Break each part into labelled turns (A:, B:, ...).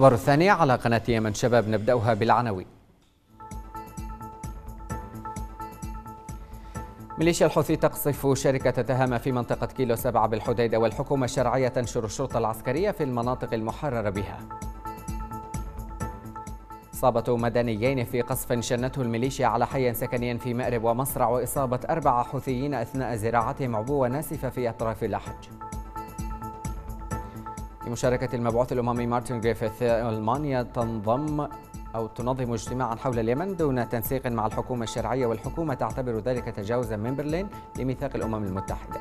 A: الأخبار الثانية على قناة يمن شباب نبدأها بالعنوي ميليشيا الحوثي تقصف شركة تهامة في منطقة كيلو 7 بالحديدة والحكومة الشرعية تنشر الشرطة العسكرية في المناطق المحررة بها إصابة مدنيين في قصف شنته الميليشيا على حي سكني في مأرب ومصرع وإصابة أربعة حوثيين أثناء زراعتهم عبوة ناسفة في أطراف لحج بمشاركة المبعوث الأممي مارتن جريفيث ألمانيا تنضم أو تنظم اجتماعا حول اليمن دون تنسيق مع الحكومة الشرعية والحكومة تعتبر ذلك تجاوزا من برلين لميثاق الأمم المتحدة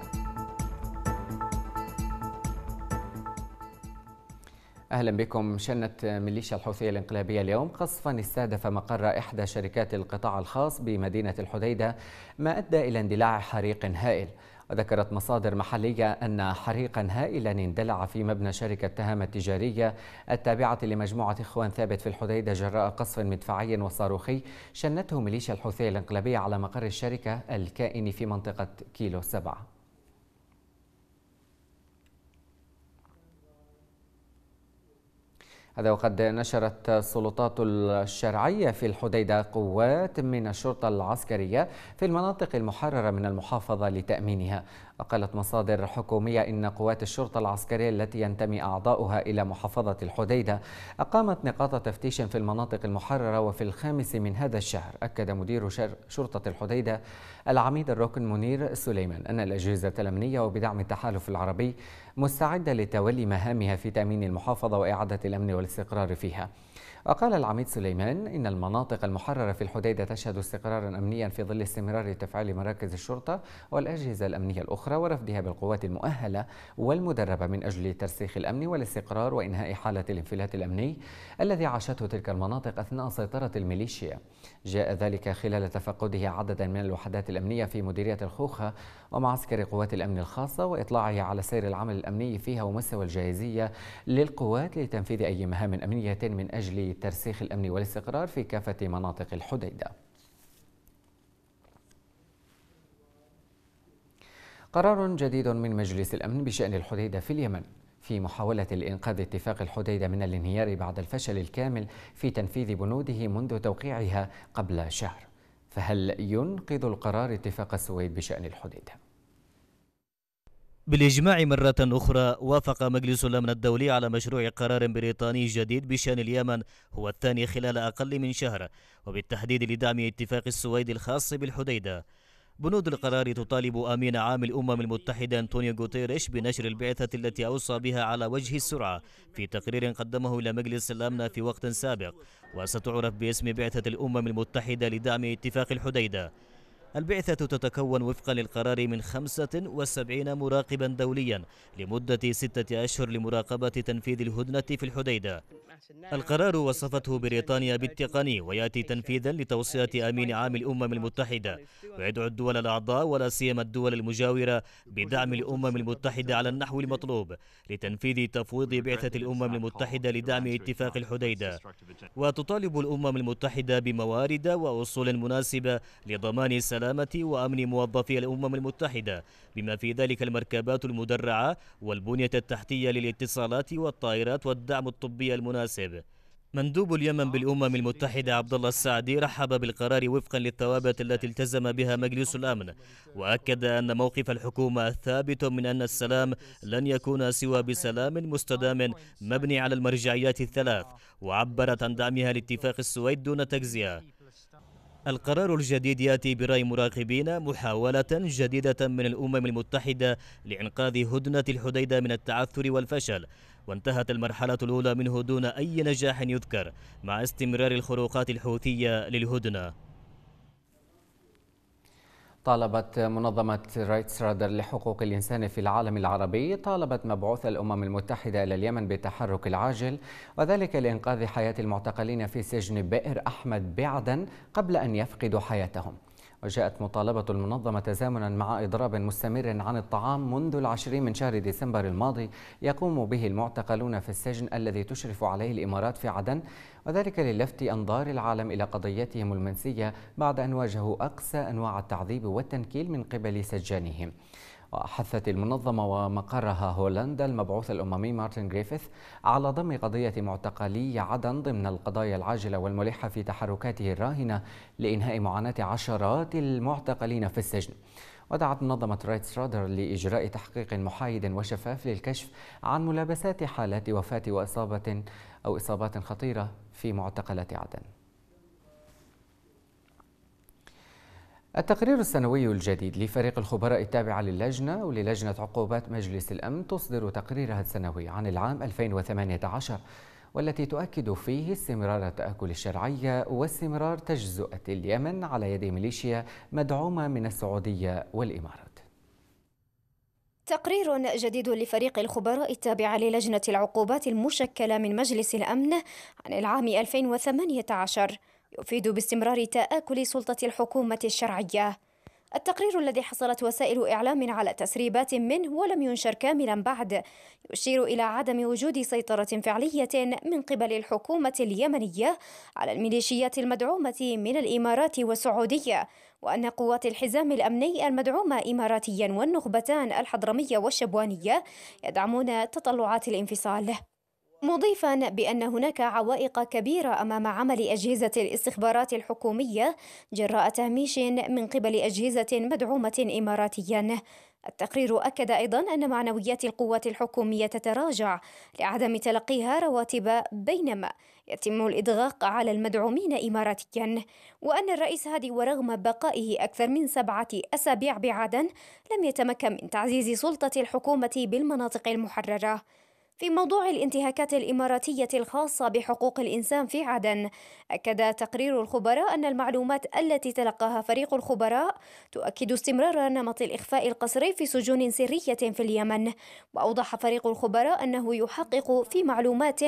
A: اهلا بكم شنت ميليشيا الحوثيه الانقلابيه اليوم قصفا استهدف مقر احدى شركات القطاع الخاص بمدينه الحديده ما ادى الى اندلاع حريق هائل وذكرت مصادر محلية أن حريقا هائلا اندلع في مبنى شركة تهامة التجارية التابعة لمجموعة إخوان ثابت في الحديدة جراء قصف مدفعي وصاروخي شنته ميليشيا الحوثية الانقلابية على مقر الشركة الكائن في منطقة كيلو سبعة هذا وقد نشرت السلطات الشرعية في الحديدة قوات من الشرطة العسكرية في المناطق المحررة من المحافظة لتأمينها وقالت مصادر حكومية إن قوات الشرطة العسكرية التي ينتمي أعضاؤها إلى محافظة الحديدة أقامت نقاط تفتيش في المناطق المحررة وفي الخامس من هذا الشهر أكد مدير شرطة الحديدة العميد الركن منير سليمان أن الأجهزة الأمنية وبدعم التحالف العربي مستعدة لتولي مهامها في تأمين المحافظة وإعادة الأمن والاستقرار فيها وقال العميد سليمان إن المناطق المحررة في الحديدة تشهد استقرارا أمنيا في ظل استمرار تفعيل مراكز الشرطة والأجهزة الأمنية الأخرى ورفدها بالقوات المؤهلة والمدربة من أجل ترسيخ الأمن والاستقرار وإنهاء حالة الانفلات الأمني الذي عاشته تلك المناطق أثناء سيطرة الميليشيا جاء ذلك خلال تفقده عددا من الوحدات الأمنية في مديرية الخوخة ومعسكر قوات الأمن الخاصة وإطلاعه على سير العمل الأمني فيها ومستوى الجاهزية للقوات لتنفيذ أي مهام أمنية من أجل لترسيخ الأمن والاستقرار في كافة مناطق الحديدة قرار جديد من مجلس الأمن بشأن الحديدة في اليمن في محاولة لإنقاذ اتفاق الحديدة من الانهيار بعد الفشل الكامل في تنفيذ بنوده منذ توقيعها قبل شهر فهل ينقذ القرار اتفاق السويد بشأن الحديدة؟
B: بالإجماع مرة أخرى وافق مجلس الأمن الدولي على مشروع قرار بريطاني جديد بشأن اليمن هو الثاني خلال أقل من شهر وبالتحديد لدعم اتفاق السويد الخاص بالحديدة بنود القرار تطالب أمين عام الأمم المتحدة أنطونيو غوتيريش بنشر البعثة التي أوصى بها على وجه السرعة في تقرير قدمه إلى مجلس الأمن في وقت سابق وستعرف باسم بعثة الأمم المتحدة لدعم اتفاق الحديدة البعثة تتكون وفقا للقرار من 75 مراقبا دوليا لمدة ستة أشهر لمراقبة تنفيذ الهدنة في الحديدة القرار وصفته بريطانيا بالتقني ويأتي تنفيذا لتوصيات أمين عام الأمم المتحدة ويدعو الدول الأعضاء ولا سيما الدول المجاورة بدعم الأمم المتحدة على النحو المطلوب لتنفيذ تفويض بعثة الأمم المتحدة لدعم اتفاق الحديدة وتطالب الأمم المتحدة بموارد وأصول مناسبة لضمان سلام سلامة وأمن موظفي الأمم المتحدة بما في ذلك المركبات المدرعة والبنية التحتية للاتصالات والطائرات والدعم الطبي المناسب مندوب اليمن بالأمم المتحدة عبد الله السعدي رحب بالقرار وفقا للثوابت التي التزم بها مجلس الأمن وأكد أن موقف الحكومة ثابت من أن السلام لن يكون سوى بسلام مستدام مبني على المرجعيات الثلاث وعبرت عن دعمها لاتفاق السويد دون تجزئة القرار الجديد ياتي براي مراقبين محاوله جديده من الامم المتحده لانقاذ هدنه الحديده من التعثر والفشل وانتهت المرحله الاولى منه دون اي نجاح يذكر مع استمرار الخروقات الحوثيه للهدنه
A: طالبت منظمة رايتس رادر لحقوق الإنسان في العالم العربي طالبت مبعوث الأمم المتحدة إلى اليمن بالتحرك العاجل وذلك لإنقاذ حياة المعتقلين في سجن بئر أحمد بعدا قبل أن يفقدوا حياتهم وجاءت مطالبة المنظمة تزامنا مع إضراب مستمر عن الطعام منذ العشرين من شهر ديسمبر الماضي يقوم به المعتقلون في السجن الذي تشرف عليه الإمارات في عدن وذلك للفت أنظار العالم إلى قضيتهم المنسية بعد أن واجهوا أقسى أنواع التعذيب والتنكيل من قبل سجانهم وحثت المنظمة ومقرها هولندا المبعوث الأممي مارتن جريفيث على ضم قضية معتقلي عدن ضمن القضايا العاجلة والملحة في تحركاته الراهنة لإنهاء معاناة عشرات المعتقلين في السجن ودعت منظمة رايتس رادر لإجراء تحقيق محايد وشفاف للكشف عن ملابسات حالات وفاة وإصابة أو إصابات خطيرة في معتقلات عدن التقرير السنوي الجديد لفريق الخبراء التابعة للجنة وللجنة عقوبات مجلس الأمن تصدر تقريرها السنوي عن العام 2018 والتي تؤكد فيه استمرار التآكل الشرعية واستمرار تجزؤة اليمن على يد ميليشيا مدعومة من السعودية والإمارات
C: تقرير جديد لفريق الخبراء التابع للجنة العقوبات المشكلة من مجلس الأمن عن العام 2018 يفيد باستمرار تآكل سلطة الحكومة الشرعية التقرير الذي حصلت وسائل إعلام على تسريبات منه ولم ينشر كاملا بعد يشير إلى عدم وجود سيطرة فعلية من قبل الحكومة اليمنية على الميليشيات المدعومة من الإمارات والسعودية وأن قوات الحزام الأمني المدعومة إماراتيا والنخبتان الحضرمية والشبوانية يدعمون تطلعات الانفصال مضيفا بان هناك عوائق كبيره امام عمل اجهزه الاستخبارات الحكوميه جراء تهميش من قبل اجهزه مدعومه اماراتيا التقرير اكد ايضا ان معنويات القوات الحكوميه تتراجع لعدم تلقيها رواتب بينما يتم الادغاق على المدعومين اماراتيا وان الرئيس هادي ورغم بقائه اكثر من سبعه اسابيع بعدن لم يتمكن من تعزيز سلطه الحكومه بالمناطق المحرره في موضوع الانتهاكات الإماراتية الخاصة بحقوق الإنسان في عدن أكد تقرير الخبراء أن المعلومات التي تلقاها فريق الخبراء تؤكد استمرار نمط الإخفاء القسري في سجون سرية في اليمن وأوضح فريق الخبراء أنه يحقق في معلومات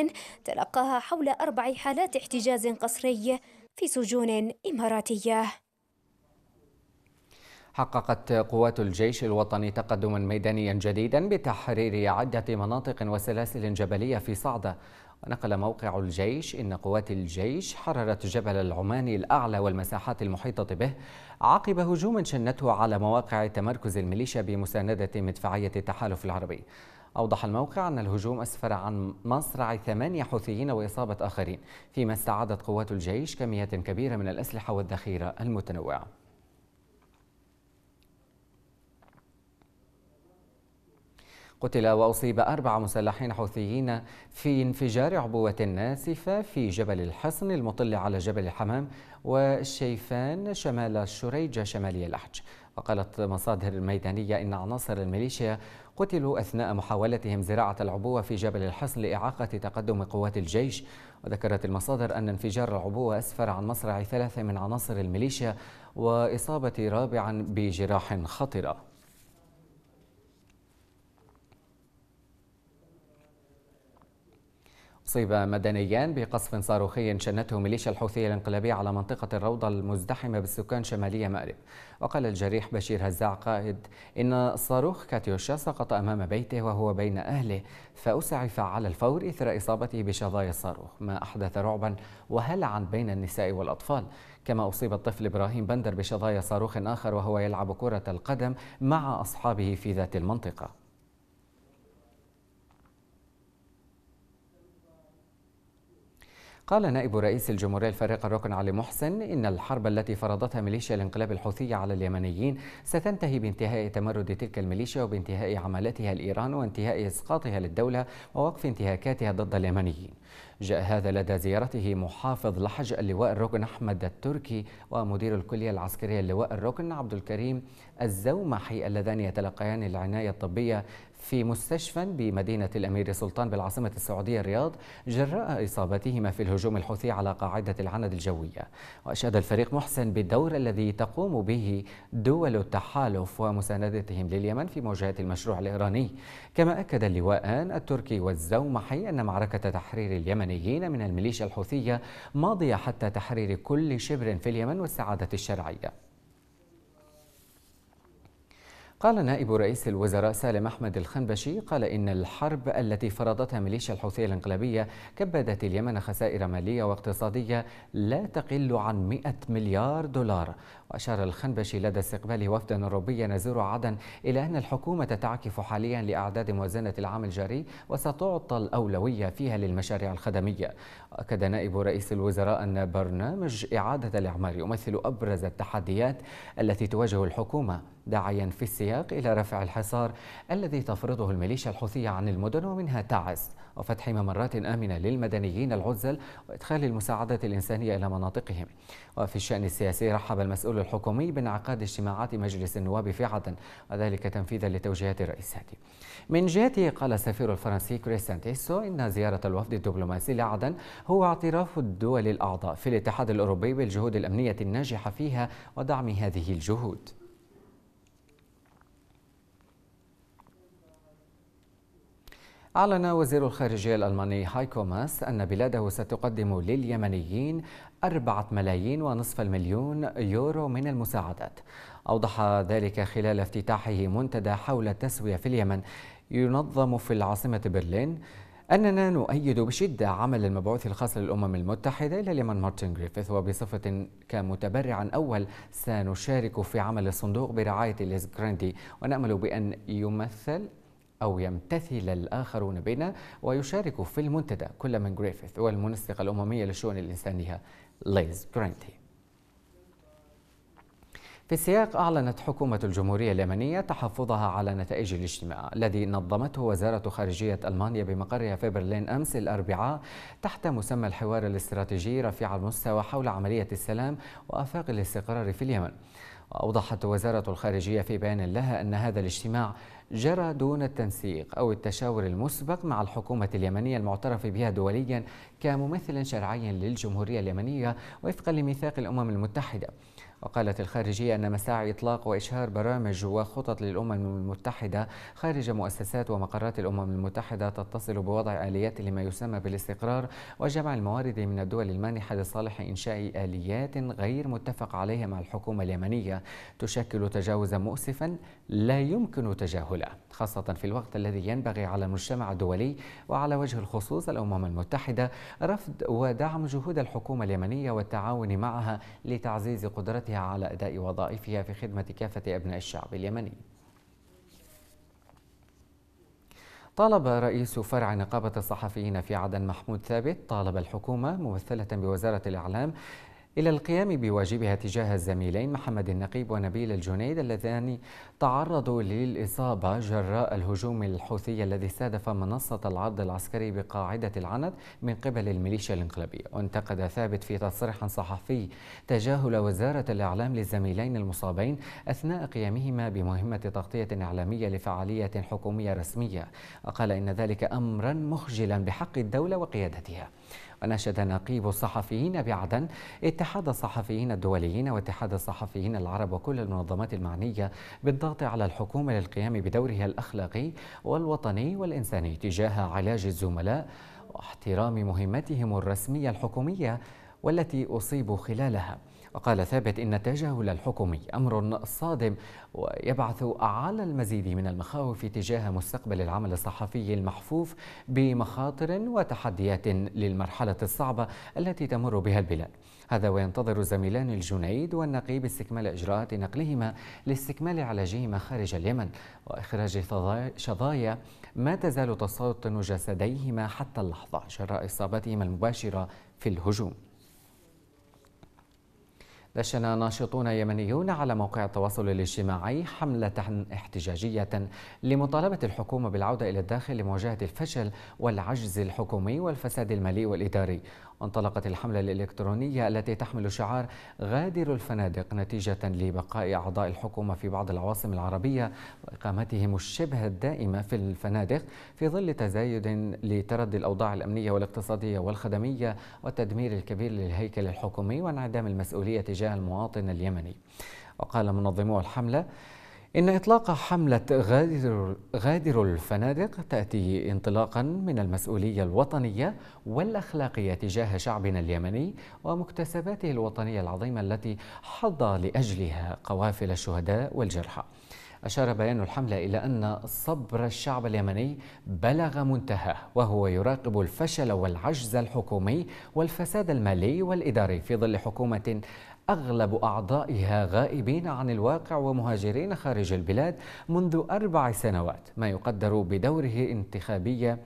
C: تلقاها حول أربع حالات احتجاز قسري في سجون إماراتية
A: حققت قوات الجيش الوطني تقدما ميدانيا جديدا بتحرير عدة مناطق وسلاسل جبلية في صعدة ونقل موقع الجيش إن قوات الجيش حررت جبل العماني الأعلى والمساحات المحيطة به عقب هجوم شنته على مواقع تمركز الميليشيا بمساندة مدفعية التحالف العربي أوضح الموقع أن الهجوم أسفر عن مصرع ثمانية حوثيين وإصابة آخرين فيما استعادت قوات الجيش كميات كبيرة من الأسلحة والذخيرة المتنوعة قتل وأصيب أربع مسلحين حوثيين في انفجار عبوة ناسفة في جبل الحصن المطل على جبل الحمام والشيفان شمال الشريجة شمالي الأحج وقالت مصادر ميدانية إن عناصر الميليشيا قتلوا أثناء محاولتهم زراعة العبوة في جبل الحصن لإعاقة تقدم قوات الجيش وذكرت المصادر أن انفجار العبوة أسفر عن مصرع ثلاثة من عناصر الميليشيا وإصابة رابعا بجراح خطره أصيب مدنيان بقصف صاروخي شنته ميليشيا الحوثية الانقلابية على منطقة الروضة المزدحمة بالسكان شمالية مأرب وقال الجريح بشير هزاع قائد إن صاروخ كاتيوشا سقط أمام بيته وهو بين أهله فأسعف على الفور إثر إصابته بشظايا الصاروخ ما أحدث رعبا وهلعا بين النساء والأطفال كما أصيب الطفل إبراهيم بندر بشظايا صاروخ آخر وهو يلعب كرة القدم مع أصحابه في ذات المنطقة قال نائب رئيس الجمهورية الفريق الركن علي محسن إن الحرب التي فرضتها ميليشيا الانقلاب الحوثية على اليمنيين ستنتهي بانتهاء تمرد تلك الميليشيا وبانتهاء عملاتها الإيران وانتهاء إسقاطها للدولة ووقف انتهاكاتها ضد اليمنيين جاء هذا لدى زيارته محافظ لحج اللواء الركن أحمد التركي ومدير الكلية العسكرية اللواء الركن عبد الكريم الزومحي اللذان يتلقيان العناية الطبية في مستشفى بمدينة الأمير سلطان بالعاصمة السعودية الرياض جراء إصابتهما في الهجوم الحوثي على قاعدة العند الجوية وأشاد الفريق محسن بالدور الذي تقوم به دول التحالف ومساندتهم لليمن في مواجهة المشروع الإيراني كما أكد اللواءان التركي والزومحي أن معركة تحرير اليمنيين من الميليشيا الحوثية ماضية حتى تحرير كل شبر في اليمن والسعادة الشرعية قال نائب رئيس الوزراء سالم أحمد الخنبشي قال إن الحرب التي فرضتها ميليشيا الحوثية الانقلابية كبدت اليمن خسائر مالية واقتصادية لا تقل عن 100 مليار دولار وأشار الخنبشي لدى استقبال وفد أوروبي نزور عدن إلى أن الحكومة تعكف حاليا لأعداد موازنة العام الجاري وستعطى الأولوية فيها للمشاريع الخدمية أكد نائب رئيس الوزراء أن برنامج إعادة الإعمار يمثل أبرز التحديات التي تواجه الحكومة داعيا في السياق إلى رفع الحصار الذي تفرضه الميليشيا الحوثية عن المدن ومنها تعز وفتح ممرات آمنة للمدنيين العزل وإدخال المساعدة الإنسانية إلى مناطقهم وفي الشأن السياسي رحب المسؤول الحكومي بانعقاد اجتماعات مجلس النواب في عدن وذلك تنفيذا لتوجيهات الرئيس هادي من جهته قال السفير الفرنسي كريس سانتيسو إن زيارة الوفد الدبلوماسي لعدن هو اعتراف الدول الأعضاء في الاتحاد الأوروبي بالجهود الأمنية الناجحة فيها ودعم هذه الجهود أعلن وزير الخارجية الألماني هايكو ماس أن بلاده ستقدم لليمنيين أربعة ملايين ونصف المليون يورو من المساعدات أوضح ذلك خلال افتتاحه منتدى حول التسوية في اليمن ينظم في العاصمة برلين أننا نؤيد بشدة عمل المبعوث الخاص للأمم المتحدة إلى اليمن مارتن جريفيث وبصفة كمتبرع أول سنشارك في عمل الصندوق برعاية ليز جراندي ونأمل بأن يمثل أو يمتثل الآخرون بنا ويشارك في المنتدى كل من جريفيث والمنسقة الأممية للشؤون الإنسانية ليز جرانتي في السياق أعلنت حكومة الجمهورية اليمنية تحفظها على نتائج الاجتماع الذي نظمته وزارة خارجية ألمانيا بمقرها في برلين أمس الأربعاء تحت مسمى الحوار الاستراتيجي رفيع المستوى حول عملية السلام وآفاق الاستقرار في اليمن وأوضحت وزارة الخارجية في بيان لها أن هذا الاجتماع جرى دون التنسيق أو التشاور المسبق مع الحكومة اليمنية المعترف بها دوليا كممثل شرعي للجمهورية اليمنية وفقا لميثاق الأمم المتحدة وقالت الخارجية أن مساعي إطلاق وإشهار برامج وخطط للأمم المتحدة خارج مؤسسات ومقرات الأمم المتحدة تتصل بوضع آليات لما يسمى بالاستقرار وجمع الموارد من الدول المانحة لصالح إنشاء آليات غير متفق عليها مع الحكومة اليمنية تشكل تجاوزا مؤسفا لا يمكن تجاهله خاصة في الوقت الذي ينبغي على المجتمع الدولي وعلى وجه الخصوص الأمم المتحدة رفض ودعم جهود الحكومة اليمنية والتعاون معها لتعزيز قدرتها قدرتها على أداء وظائفها في خدمة كافة أبناء الشعب اليمني طالب رئيس فرع نقابة الصحفيين في عدن محمود ثابت طالب الحكومة ممثلة بوزارة الإعلام إلى القيام بواجبها تجاه الزميلين محمد النقيب ونبيل الجنيد اللذان تعرضوا للإصابة جراء الهجوم الحوثي الذي استهدف منصة العرض العسكري بقاعدة العند من قبل الميليشيا الانقلابية وانتقد ثابت في تصريح صحفي تجاهل وزارة الإعلام للزميلين المصابين أثناء قيامهما بمهمة تغطية إعلامية لفعالية حكومية رسمية وقال إن ذلك أمرا مخجلا بحق الدولة وقيادتها ونشد نقيب الصحفيين بعدن اتحاد الصحفيين الدوليين واتحاد الصحفيين العرب وكل المنظمات المعنية بالضغط على الحكومة للقيام بدورها الأخلاقي والوطني والإنساني تجاه علاج الزملاء واحترام مهمتهم الرسمية الحكومية والتي أصيبوا خلالها وقال ثابت إن التجاهل الحكومي أمر صادم ويبعث على المزيد من المخاوف تجاه مستقبل العمل الصحفي المحفوف بمخاطر وتحديات للمرحلة الصعبة التي تمر بها البلاد هذا وينتظر الزميلان الجنيد والنقيب استكمال إجراءات نقلهما لاستكمال علاجهما خارج اليمن وإخراج شظايا ما تزال تسطن جسديهما حتى اللحظة جراء إصابتهما المباشرة في الهجوم دشن ناشطون يمنيون على موقع التواصل الاجتماعي حملة احتجاجية لمطالبة الحكومة بالعودة إلى الداخل لمواجهة الفشل والعجز الحكومي والفساد المالي والإداري انطلقت الحملة الإلكترونية التي تحمل شعار غادر الفنادق نتيجة لبقاء أعضاء الحكومة في بعض العواصم العربية وإقامتهم الشبه الدائمة في الفنادق في ظل تزايد لتردي الأوضاع الأمنية والاقتصادية والخدمية والتدمير الكبير للهيكل الحكومي وانعدام المسؤولية تجاه المواطن اليمني وقال منظمو الحملة إن إطلاق حملة غادر, غادر الفنادق تأتي انطلاقا من المسؤولية الوطنية والأخلاقية تجاه شعبنا اليمني ومكتسباته الوطنية العظيمة التي حظى لأجلها قوافل الشهداء والجرحى أشار بيان الحملة إلى أن صبر الشعب اليمني بلغ منتهاه وهو يراقب الفشل والعجز الحكومي والفساد المالي والإداري في ظل حكومة أغلب أعضائها غائبين عن الواقع ومهاجرين خارج البلاد منذ أربع سنوات ما يقدر بدوره انتخابية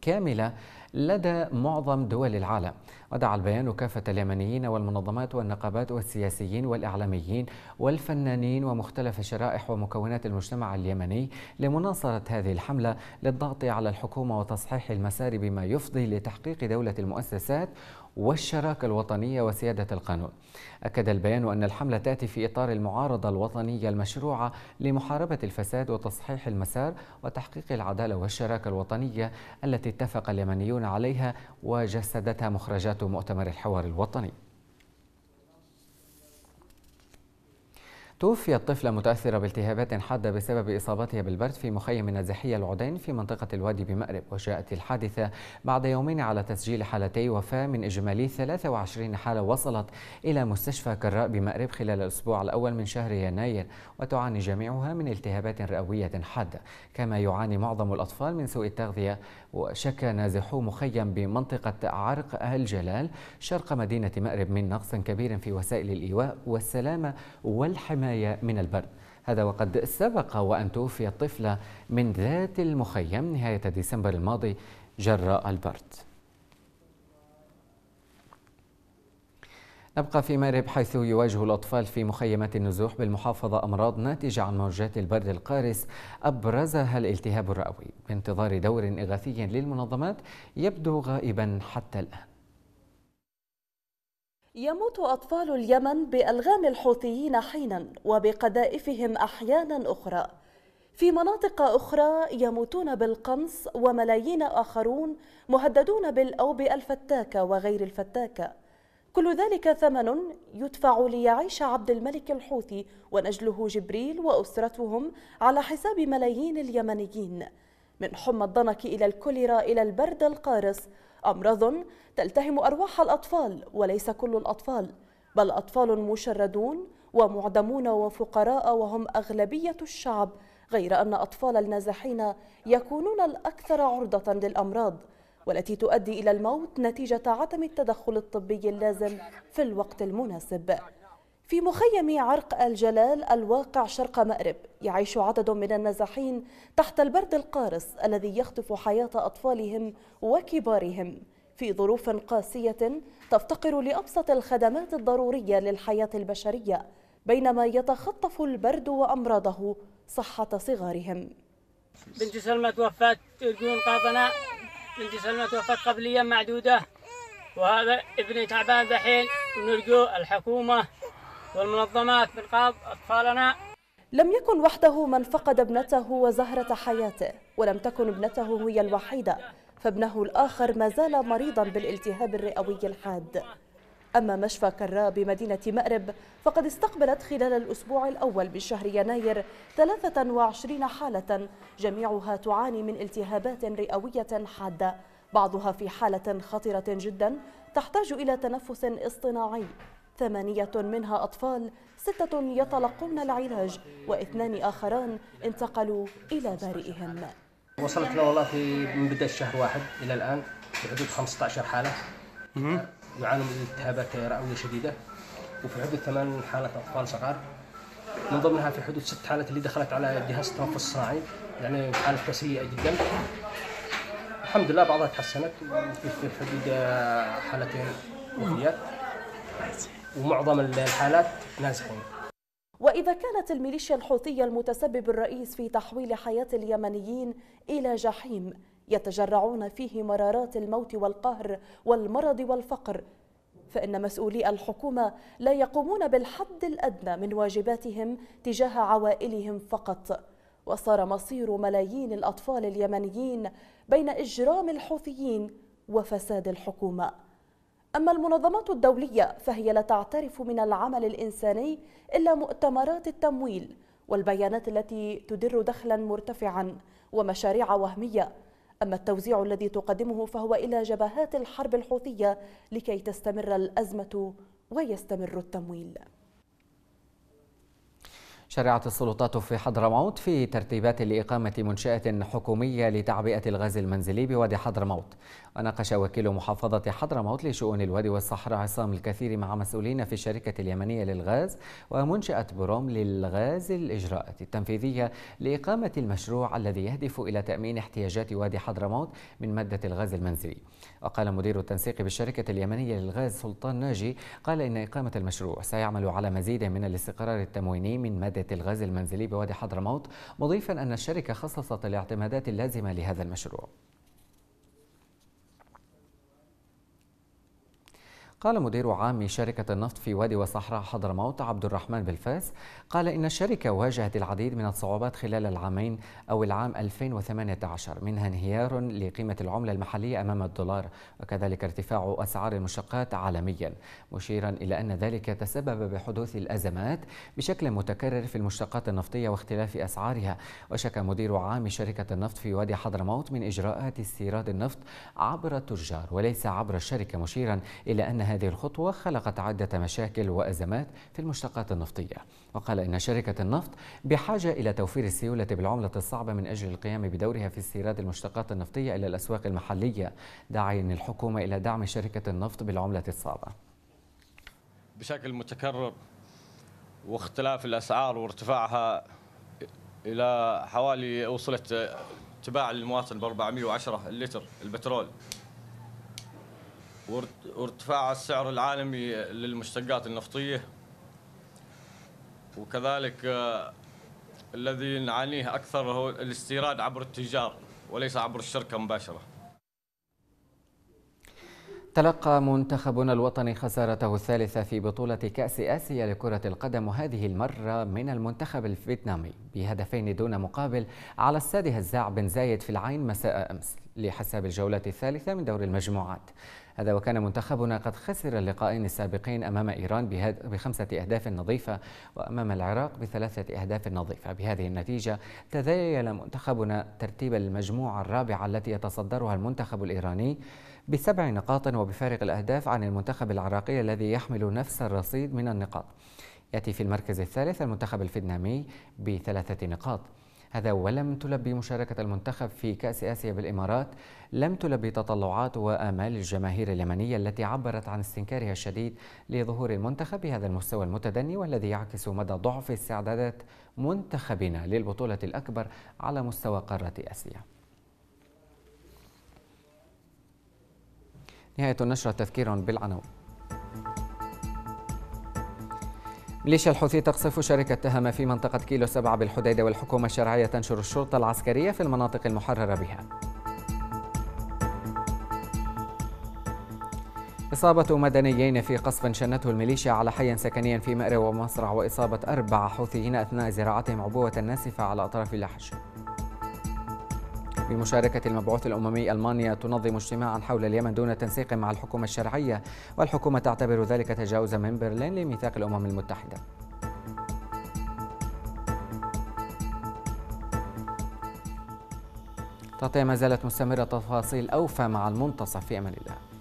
A: كاملة لدى معظم دول العالم ودعا البيان كافة اليمنيين والمنظمات والنقابات والسياسيين والإعلاميين والفنانين ومختلف شرائح ومكونات المجتمع اليمني لمناصرة هذه الحملة للضغط على الحكومة وتصحيح المسار بما يفضي لتحقيق دولة المؤسسات والشراكة الوطنية وسيادة القانون أكد البيان أن الحملة تأتي في إطار المعارضة الوطنية المشروعة لمحاربة الفساد وتصحيح المسار وتحقيق العدالة والشراكة الوطنية التي اتفق اليمنيون عليها وجسدتها مخرجات مؤتمر الحوار الوطني توفيت طفلة متأثرة بالتهابات حادة بسبب إصابتها بالبرد في مخيم النازحية العدين في منطقة الوادي بمأرب وجاءت الحادثة بعد يومين على تسجيل حالتي وفاة من إجمالي 23 حالة وصلت إلى مستشفى كراء بمأرب خلال الأسبوع الأول من شهر يناير وتعاني جميعها من التهابات رئوية حادة كما يعاني معظم الأطفال من سوء التغذية وشكى نازحو مخيم بمنطقة عرق الجلال شرق مدينة مأرب من نقص كبير في وسائل الإيواء والسلامة والحماية الحماية من البرد هذا وقد سبق وأن توفي الطفلة من ذات المخيم نهاية ديسمبر الماضي جراء البرد نبقى في مأرب حيث يواجه الأطفال في مخيمات النزوح بالمحافظة أمراض ناتجة عن موجات البرد القارس أبرزها الالتهاب الرئوي بانتظار دور إغاثي للمنظمات يبدو غائبا حتى الآن
D: يموت أطفال اليمن بألغام الحوثيين حينا وبقذائفهم أحيانا أخرى في مناطق أخرى يموتون بالقنص وملايين آخرون مهددون بالأوبئة الفتاكة وغير الفتاكة كل ذلك ثمن يدفع ليعيش عبد الملك الحوثي ونجله جبريل وأسرتهم على حساب ملايين اليمنيين من حمى الضنك إلى الكوليرا إلى البرد القارس أمراض تلتهم أرواح الأطفال وليس كل الأطفال بل أطفال مشردون ومعدمون وفقراء وهم أغلبية الشعب غير أن أطفال النازحين يكونون الأكثر عرضة للأمراض والتي تؤدي إلى الموت نتيجة عدم التدخل الطبي اللازم في الوقت المناسب في مخيم عرق الجلال الواقع شرق مأرب يعيش عدد من النازحين تحت البرد القارس الذي يخطف حياة أطفالهم وكبارهم في ظروف قاسية تفتقر لأبسط الخدمات الضرورية للحياة البشرية بينما يتخطف البرد وأمراضه صحة صغارهم بنتي سلمى توفت تقول قاطنة بنتي سلمى توفت قبل أيام معدودة وهذا ابني تعبان دحين ونرجو الحكومة والمنظمات بإنقاذ أطفالنا لم يكن وحده من فقد ابنته وزهرة حياته ولم تكن ابنته هي الوحيدة فابنه الآخر ما زال مريضا بالالتهاب الرئوي الحاد أما مشفى كراء بمدينة مأرب فقد استقبلت خلال الأسبوع الأول من شهر يناير 23 حالة جميعها تعاني من التهابات رئوية حادة بعضها في حالة خطرة جدا تحتاج إلى تنفس اصطناعي ثمانية منها أطفال ستة يتلقون العلاج واثنان آخران انتقلوا إلى بارئهم
B: وصلت له والله في من بدأ الشهر واحد إلى الآن في حدود 15 حالة يعانوا من التهابات رئوية شديدة وفي حدود ثمان حالات أطفال صغار من ضمنها في حدود ست حالات اللي دخلت على جهاز التنفس الصناعي يعني حالتها سيئة جدا الحمد لله بعضها تحسنت في حدود حالتين وفيات ومعظم الحالات نازحين
D: وإذا كانت الميليشيا الحوثية المتسبب الرئيس في تحويل حياة اليمنيين إلى جحيم يتجرعون فيه مرارات الموت والقهر والمرض والفقر فإن مسؤولي الحكومة لا يقومون بالحد الأدنى من واجباتهم تجاه عوائلهم فقط وصار مصير ملايين الأطفال اليمنيين بين إجرام الحوثيين وفساد الحكومة أما المنظمات الدولية فهي لا تعترف من العمل الإنساني إلا مؤتمرات التمويل والبيانات التي تدر دخلا مرتفعا ومشاريع وهمية أما التوزيع الذي تقدمه فهو إلى جبهات الحرب الحوثية لكي تستمر الأزمة ويستمر التمويل
A: شرعت السلطات في حضرموت في ترتيبات لإقامة منشأة حكومية لتعبئة الغاز المنزلي بوادي حضرموت وناقش وكيل محافظة حضرموت لشؤون الوادي والصحراء عصام الكثير مع مسؤولين في الشركة اليمنية للغاز ومنشأة بروم للغاز الإجراءات التنفيذية لإقامة المشروع الذي يهدف إلى تأمين احتياجات وادي حضرموت من مادة الغاز المنزلي وقال مدير التنسيق بالشركة اليمنية للغاز سلطان ناجي قال إن إقامة المشروع سيعمل على مزيد من الاستقرار التمويني من مادة الغاز المنزلي بوادي حضرموت مضيفا أن الشركة خصصت الاعتمادات اللازمة لهذا المشروع قال مدير عام شركة النفط في وادي وصحراء حضرموت عبد الرحمن بالفاس قال إن الشركة واجهت العديد من الصعوبات خلال العامين أو العام 2018 منها انهيار لقيمة العملة المحلية أمام الدولار وكذلك ارتفاع أسعار المشتقات عالميا مشيرا إلى أن ذلك تسبب بحدوث الأزمات بشكل متكرر في المشتقات النفطية واختلاف أسعارها وشكى مدير عام شركة النفط في وادي حضرموت من إجراءات استيراد النفط عبر التجار وليس عبر الشركة مشيرا إلى أنها هذه الخطوة خلقت عدة مشاكل وأزمات في المشتقات النفطية وقال إن شركة النفط بحاجة إلى توفير السيولة بالعملة الصعبة من أجل القيام بدورها في استيراد المشتقات النفطية إلى الأسواق المحلية داعيا الحكومة إلى دعم شركة النفط بالعملة الصعبة بشكل متكرر واختلاف الأسعار وارتفاعها إلى حوالي وصلت تباع للمواطن ب 410 اللتر البترول وارتفاع السعر العالمي للمشتقات النفطية وكذلك آه، الذي نعانيه أكثر هو الاستيراد عبر التجار وليس عبر الشركة مباشرة تلقى منتخبنا الوطني خسارته الثالثة في بطولة كأس آسيا لكرة القدم وهذه المرة من المنتخب الفيتنامي بهدفين دون مقابل على استاد هزاع بن زايد في العين مساء أمس لحساب الجولة الثالثة من دور المجموعات هذا وكان منتخبنا قد خسر اللقاءين السابقين أمام إيران بخمسة أهداف نظيفة وأمام العراق بثلاثة أهداف نظيفة بهذه النتيجة تذيل منتخبنا ترتيب المجموعة الرابعة التي يتصدرها المنتخب الإيراني بسبع نقاط وبفارق الأهداف عن المنتخب العراقي الذي يحمل نفس الرصيد من النقاط يأتي في المركز الثالث المنتخب الفيتنامي بثلاثة نقاط هذا ولم تلبي مشاركة المنتخب في كأس آسيا بالإمارات لم تلبي تطلعات وآمال الجماهير اليمنية التي عبرت عن استنكارها الشديد لظهور المنتخب بهذا المستوى المتدني والذي يعكس مدى ضعف استعدادات منتخبنا للبطولة الأكبر على مستوى قارة آسيا نهاية النشرة تذكير بالعناوين ميليشيا الحوثي تقصف شركة تهم في منطقة كيلو 7 بالحديدة والحكومة الشرعية تنشر الشرطة العسكرية في المناطق المحررة بها إصابة مدنيين في قصف شنته الميليشيا على حي سكني في مأرب ومصرع وإصابة أربع حوثيين أثناء زراعتهم عبوة ناسفة على أطراف اللحج بمشاركة المبعوث الأممي ألمانيا تنظم اجتماعا حول اليمن دون تنسيق مع الحكومة الشرعية والحكومة تعتبر ذلك تجاوزا من برلين لميثاق الأمم المتحدة تغطية ما زالت مستمرة تفاصيل أوفى مع المنتصف في أمان الله